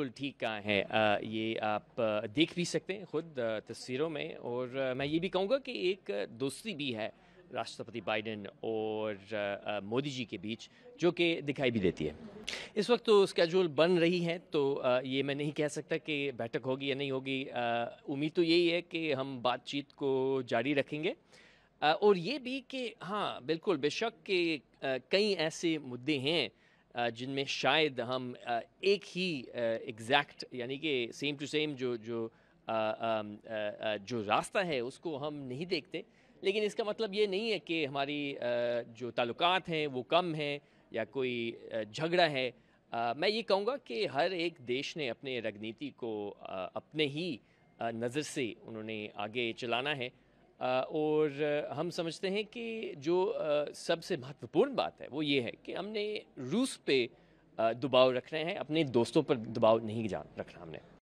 बिल्कुल ठीक कहा है ये आप देख भी सकते हैं ख़ुद तस्वीरों में और मैं ये भी कहूँगा कि एक दोस्ती भी है राष्ट्रपति बाइडेन और मोदी जी के बीच जो कि दिखाई भी देती है इस वक्त तो स्केजूल बन रही है तो ये मैं नहीं कह सकता कि बैठक होगी या नहीं होगी उम्मीद तो यही है कि हम बातचीत को जारी रखेंगे और ये भी कि हाँ बिल्कुल बेशक के कई ऐसे मुद्दे हैं जिनमें शायद हम एक ही एग्जैक्ट यानी कि सेम टू सेम जो जो जो रास्ता है उसको हम नहीं देखते लेकिन इसका मतलब ये नहीं है कि हमारी जो ताल्लुक हैं वो कम हैं या कोई झगड़ा है मैं ये कहूँगा कि हर एक देश ने अपने रगनीति को अपने ही नज़र से उन्होंने आगे चलाना है और हम समझते हैं कि जो सबसे महत्वपूर्ण बात है वो ये है कि हमने रूस पे दबाव रख रहे हैं अपने दोस्तों पर दबाव नहीं जान रखना हमने